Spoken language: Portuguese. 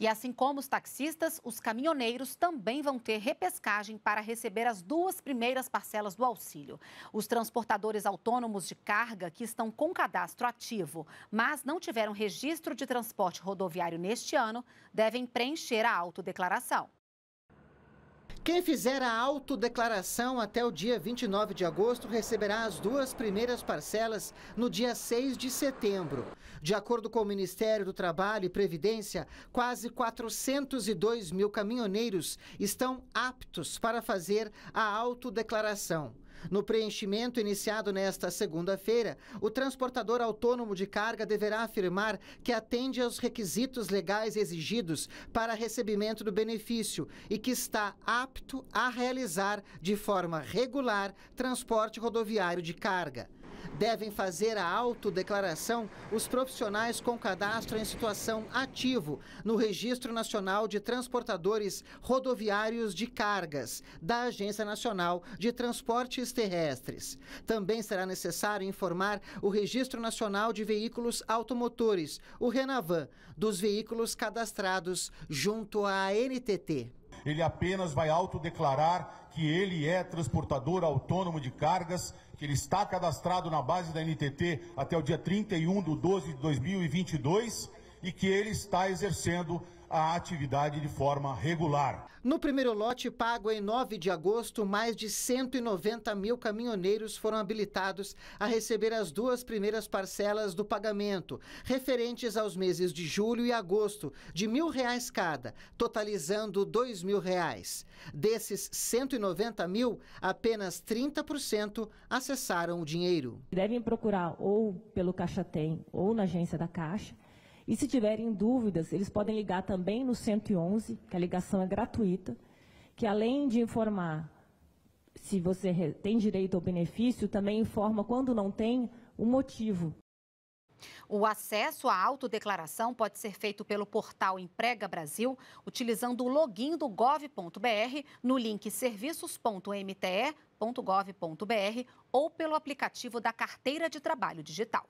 E assim como os taxistas, os caminhoneiros também vão ter repescagem para receber as duas primeiras parcelas do auxílio. Os transportadores autônomos de carga que estão com cadastro ativo, mas não tiveram registro de transporte rodoviário neste ano, devem preencher a autodeclaração. Quem fizer a autodeclaração até o dia 29 de agosto receberá as duas primeiras parcelas no dia 6 de setembro. De acordo com o Ministério do Trabalho e Previdência, quase 402 mil caminhoneiros estão aptos para fazer a autodeclaração. No preenchimento iniciado nesta segunda-feira, o transportador autônomo de carga deverá afirmar que atende aos requisitos legais exigidos para recebimento do benefício e que está apto a realizar de forma regular transporte rodoviário de carga. Devem fazer a autodeclaração os profissionais com cadastro em situação ativo no Registro Nacional de Transportadores Rodoviários de Cargas, da Agência Nacional de Transportes Terrestres. Também será necessário informar o Registro Nacional de Veículos Automotores, o Renavan, dos veículos cadastrados junto à NTT ele apenas vai autodeclarar que ele é transportador autônomo de cargas, que ele está cadastrado na base da NTT até o dia 31 de 12 de 2022 e que ele está exercendo a atividade de forma regular. No primeiro lote pago em 9 de agosto, mais de 190 mil caminhoneiros foram habilitados a receber as duas primeiras parcelas do pagamento, referentes aos meses de julho e agosto, de mil reais cada, totalizando dois mil reais. Desses 190 mil, apenas 30% acessaram o dinheiro. Devem procurar ou pelo Caixa Tem ou na agência da Caixa e se tiverem dúvidas, eles podem ligar também no 111, que a ligação é gratuita, que além de informar se você tem direito ao benefício, também informa quando não tem o motivo. O acesso à autodeclaração pode ser feito pelo portal Emprega Brasil, utilizando o login do gov.br no link serviços.mte.gov.br ou pelo aplicativo da Carteira de Trabalho Digital.